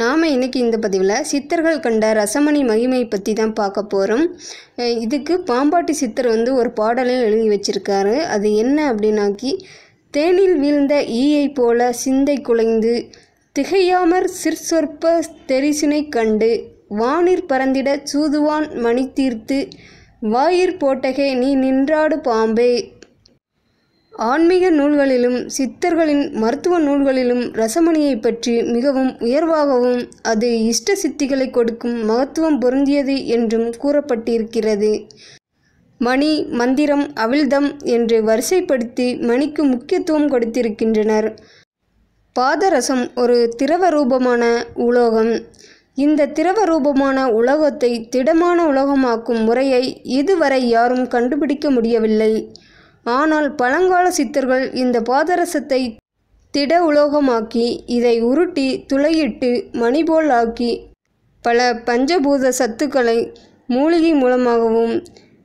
நாம் இன்றைக்கி இந்த பதிவில் சித்தர்கள் கண்ட ரசமணி மகிமை பற்றி தான் பார்க்க போகிறோம் இதுக்கு பாம்பாட்டி சித்தர் வந்து ஒரு பாடலையும் எழுதி வச்சிருக்காரு அது என்ன அப்படின்னாக்கி தேனில் வீழ்ந்த ஈயை போல சிந்தை குலைந்து திகையாமற் சிற்சொற்ப தெரிசினை கண்டு வானிற் பறந்திட சூதுவான் மணி தீர்த்து வாயிற் போட்டகே நீ நின்றாடு பாம்பே ஆன்மீக நூல்களிலும் சித்தர்களின் மருத்துவ நூல்களிலும் ரசமணியை பற்றி மிகவும் உயர்வாகவும் அது இஷ்ட சித்திகளை கொடுக்கும் மகத்துவம் பொருந்தியது என்றும் கூறப்பட்டிருக்கிறது மணி மந்திரம் அவிழ்தம் என்று வரிசைப்படுத்தி மணிக்கு முக்கியத்துவம் கொடுத்திருக்கின்றனர் பாதரசம் ஒரு திரவ ரூபமான உலோகம் இந்த திரவ ரூபமான உலோகத்தை திடமான உலோகமாக்கும் முறையை இதுவரை யாரும் கண்டுபிடிக்க முடியவில்லை ஆனால் பழங்கால சித்தர்கள் இந்த பாதரசத்தை திட உலோகமாக்கி இதை உருட்டி துளையிட்டு மணிபோல் ஆக்கி பல பஞ்சபூத சத்துக்களை மூலிகை மூலமாகவும்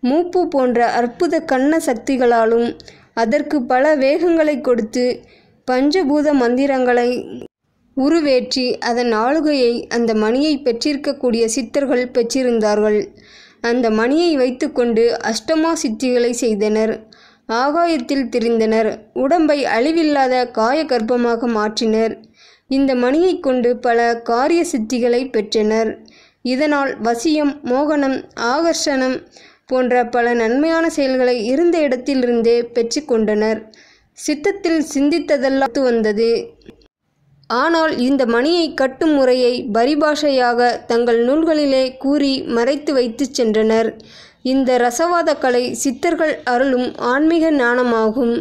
மூப்பு போன்ற அற்புத கண்ண சக்திகளாலும் அதற்கு பல வேகங்களை கொடுத்து பஞ்சபூத மந்திரங்களை உருவேற்றி அதன் ஆளுகையை அந்த மணியை பெற்றிருக்கக்கூடிய சித்தர்கள் பெற்றிருந்தார்கள் அந்த மணியை வைத்துக்கொண்டு அஷ்டமா சித்திகளை செய்தனர் ஆகாயத்தில் திரிந்தனர் உடம்பை அழிவில்லாத காயகற்பமாக மாற்றினர் இந்த மணியை கொண்டு பல காரிய சித்திகளை பெற்றனர் இதனால் வசியம் மோகனம் ஆகர்ஷணம் போன்ற பல நன்மையான செயல்களை இருந்த இடத்திலிருந்தே பெற்று கொண்டனர் சித்தத்தில் சிந்தித்ததெல்லாம் வந்தது ஆனால் இந்த மணியை கட்டும் முறையை பரிபாஷையாக தங்கள் நூல்களிலே கூறி மறைத்து வைத்து சென்றனர் இந்த ரசவாத கலை சித்தர்கள் அருளும் ஆன்மீக ஞானமாகும்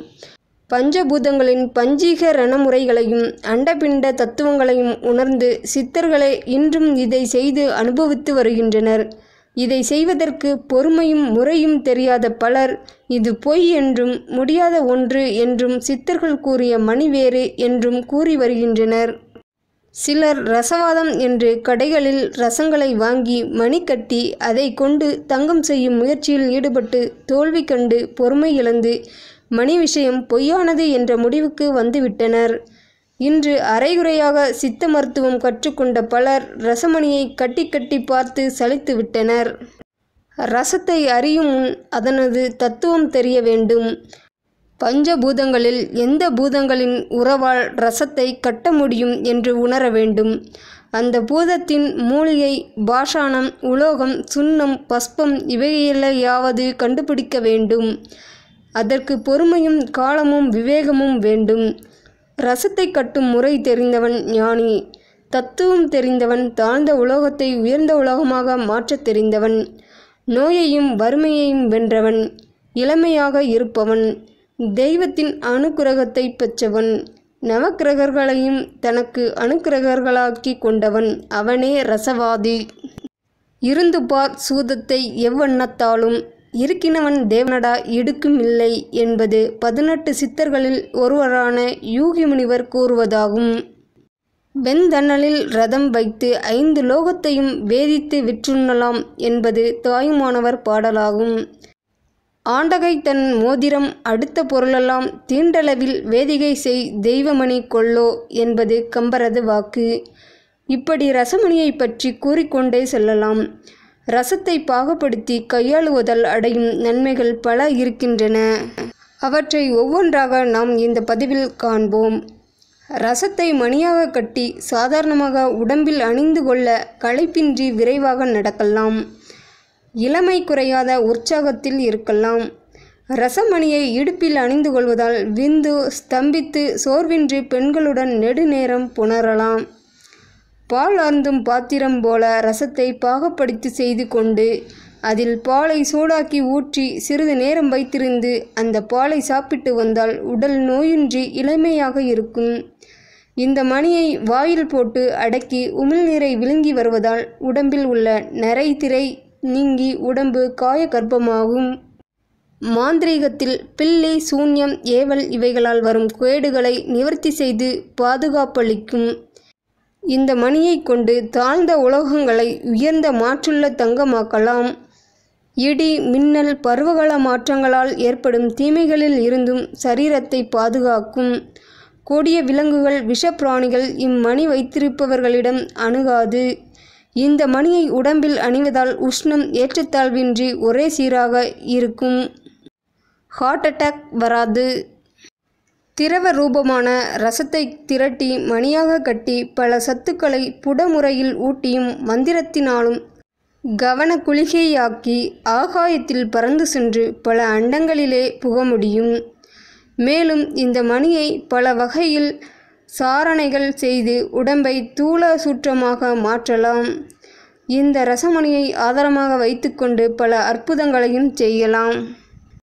பஞ்சபூதங்களின் பஞ்சீக ரணமுறைகளையும் அண்டபிண்ட தத்துவங்களையும் உணர்ந்து சித்தர்களே இன்றும் இதை செய்து அனுபவித்து வருகின்றனர் இதை செய்வதற்கு பொறுமையும் முறையும் தெரியாத பலர் இது பொய் என்றும் முடியாத ஒன்று என்றும் சித்தர்கள் கூறிய மணிவேறு என்றும் கூறி வருகின்றனர் சிலர் ரசவாதம் என்று கடைகளில் ரசங்களை வாங்கி மணி கட்டி அதை கொண்டு தங்கம் செய்யும் முயற்சியில் ஈடுபட்டு தோல்வி கண்டு பொறுமை இழந்து மணி விஷயம் பொய்யானது என்ற முடிவுக்கு வந்துவிட்டனர் இன்று அரைகுறையாக சித்த மருத்துவம் கற்றுக்கொண்ட பலர் ரசமணியை கட்டி கட்டி பார்த்து சலித்து விட்டனர் ரசத்தை அறியும் முன் அதனது தத்துவம் தெரிய வேண்டும் பஞ்சபூதங்களில் எந்த பூதங்களின் உறவால் ரசத்தை கட்ட முடியும் என்று உணர வேண்டும் அந்த பூதத்தின் மூலிகை பாஷானம் உலோகம் சுண்ணம் பஸ்பம் இவையெல்லையாவது கண்டுபிடிக்க வேண்டும் அதற்கு பொறுமையும் காலமும் விவேகமும் வேண்டும் ரசத்தை கட்டும் முறை தெரிந்தவன் ஞானி தத்துவம் தெரிந்தவன் தாழ்ந்த உலோகத்தை உயர்ந்த உலோகமாக மாற்றத் தெரிந்தவன் நோயையும் வறுமையையும் வென்றவன் இளமையாக இருப்பவன் தெய்வத்தின் அனுக்கிரகத்தை பெற்றவன் நவக்கிரகர்களையும் தனக்கு அனுக்கிரகர்களாக்கி கொண்டவன் அவனே ரசவாதி இருந்து பார் சூதத்தை எவ்வண்ணத்தாலும் இருக்கினவன் தேவனடா இடுக்குமில்லை என்பது பதினெட்டு சித்தர்களில் ஒருவரான யூகி முனிவர் கூறுவதாகும் வெந்தண்ணலில் ரதம் வைத்து ஐந்து லோகத்தையும் வேதித்து விற்றுண்ணலாம் என்பது தாயுமானவர் பாடலாகும் ஆண்டகை தன் மோதிரம் அடுத்த பொருளெல்லாம் தீண்டளவில் வேதிகை செய் தெய்வமணி கொள்ளோ என்பது கம்பரது வாக்கு இப்படி ரசமணியை பற்றி கூறிக்கொண்டே செல்லலாம் ரசத்தை பாகுபடுத்தி கையாளுவதால் அடையும் நன்மைகள் பல இருக்கின்றன அவற்றை ஒவ்வொன்றாக நாம் இந்த பதிவில் காண்போம் ரசத்தை மணியாக கட்டி சாதாரணமாக உடம்பில் அணிந்து கொள்ள களைப்பின்றி விரைவாக நடக்கலாம் இளமை குறையாத உற்சாகத்தில் இருக்கலாம் ரசமணியை இடுப்பில் அணிந்து கொள்வதால் விந்து ஸ்தம்பித்து சோர்வின்றி பெண்களுடன் நெடுநேரம் புணரலாம் பால் அருந்தும் பாத்திரம் போல ரசத்தை பாகப்படுத்தி செய்து கொண்டு அதில் பாலை சூடாக்கி ஊற்றி சிறிது நேரம் வைத்திருந்து அந்த பாலை சாப்பிட்டு வந்தால் உடல் நோயின்றி இளமையாக இருக்கும் இந்த மணியை வாயில் போட்டு அடக்கி உமிழ்நீரை விழுங்கி வருவதால் உடம்பில் உள்ள நரை திரை நீங்கி உடம்பு காயகற்பமாகும் மாந்திரீகத்தில் பிள்ளை சூன்யம் ஏவல் இவைகளால் வரும் கேடுகளை நிவர்த்தி செய்து பாதுகாப்பளிக்கும் இந்த மணியை கொண்டு தாழ்ந்த உலோகங்களை உயர்ந்த மாற்றுள்ள தங்கமாக்கலாம் இடி மின்னல் பருவகால மாற்றங்களால் ஏற்படும் தீமைகளில் இருந்தும் சரீரத்தை பாதுகாக்கும் கொடிய விலங்குகள் விஷப்பிராணிகள் இம்மணி வைத்திருப்பவர்களிடம் அணுகாது இந்த மணியை உடம்பில் அணிவதால் உஷ்ணம் ஏற்றத்தாழ்வின்றி ஒரே சீராக இருக்கும் ஹார்ட் அட்டாக் வராது திரவ ரூபமான ரசத்தை திரட்டி மணியாக கட்டி பல சத்துக்களை புடமுறையில் ஊட்டியும் மந்திரத்தினாலும் கவன குளிகையாக்கி ஆகாயத்தில் பறந்து சென்று பல அண்டங்களிலே புக முடியும் மேலும் இந்த மணியை பல வகையில் சாரணைகள் செய்து உடம்பை தூள சூற்றமாக மாற்றலாம் இந்த ரசமணியை ஆதாரமாக வைத்துக்கொண்டு பல அற்புதங்களையும் செய்யலாம்